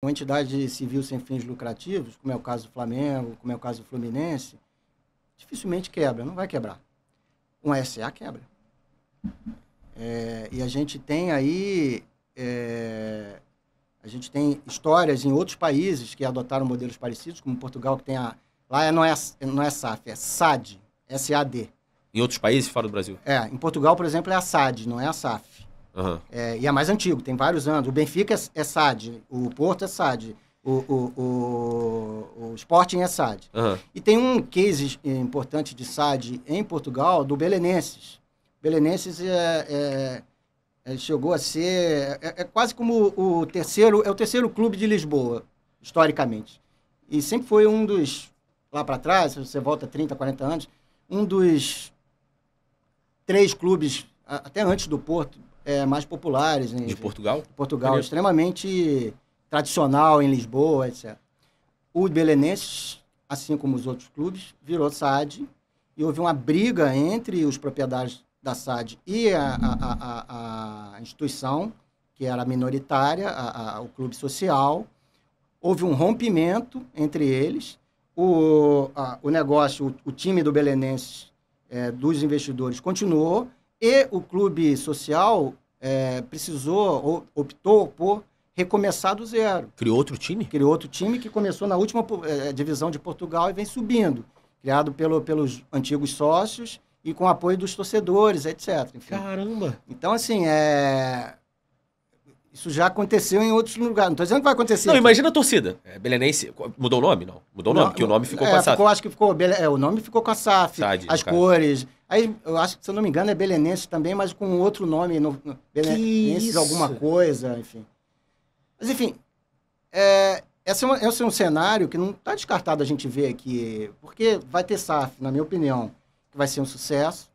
uma entidade civil sem fins lucrativos, como é o caso do Flamengo, como é o caso do Fluminense, dificilmente quebra, não vai quebrar. Um SA quebra. É, e a gente tem aí é, a gente tem histórias em outros países que adotaram modelos parecidos, como Portugal que tem a lá é, não é não é SAF, é SAD, SAD. Em outros países fora do Brasil? É, em Portugal, por exemplo, é a SAD, não é a SAF. Uhum. É, e é mais antigo, tem vários anos. O Benfica é, é SAD, o Porto é SAD, o, o, o, o Sporting é SAD. Uhum. E tem um case importante de SAD em Portugal, do Belenenses. Belenenses é, é, é chegou a ser... É, é, quase como o terceiro... É o terceiro clube de Lisboa, historicamente. E sempre foi um dos... Lá para trás, você volta 30, 40 anos, um dos três clubes, até antes do Porto, é, mais populares. Em, né? de Portugal? De Portugal, extremamente tradicional em Lisboa, etc. O Belenenses, assim como os outros clubes, virou SAD e houve uma briga entre os proprietários da SAD e a, a, a, a instituição, que era minoritária, o clube social. Houve um rompimento entre eles. O, o negócio, o, o time do Belenenses, é, dos investidores, continuou, e o clube social é, precisou, ou, optou por recomeçar do zero. Criou outro time? Criou outro time que começou na última é, divisão de Portugal e vem subindo. Criado pelo, pelos antigos sócios e com apoio dos torcedores, etc. Enfim. Caramba! Então, assim, é... Isso já aconteceu em outros lugares. Não estou dizendo que vai acontecer. Não, aqui. imagina a torcida. É, Belenense. Mudou o nome? Não. Mudou o nome, não, que o nome ficou é, com a SAF. Ficou, acho que ficou, é, o nome ficou com a SAF. as cara. cores. Aí, eu acho que, se eu não me engano, é Belenenses também, mas com outro nome. No, no, Belenenses alguma coisa, enfim. Mas, enfim, é, esse, é um, esse é um cenário que não está descartado a gente ver aqui. Porque vai ter SAF, na minha opinião, que vai ser um sucesso.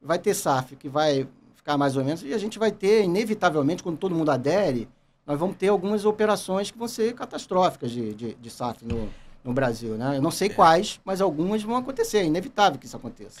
Vai ter SAF, que vai ficar mais ou menos. E a gente vai ter, inevitavelmente, quando todo mundo adere, nós vamos ter algumas operações que vão ser catastróficas de, de, de SAF no, no Brasil. Né? Eu não sei é. quais, mas algumas vão acontecer. É inevitável que isso aconteça.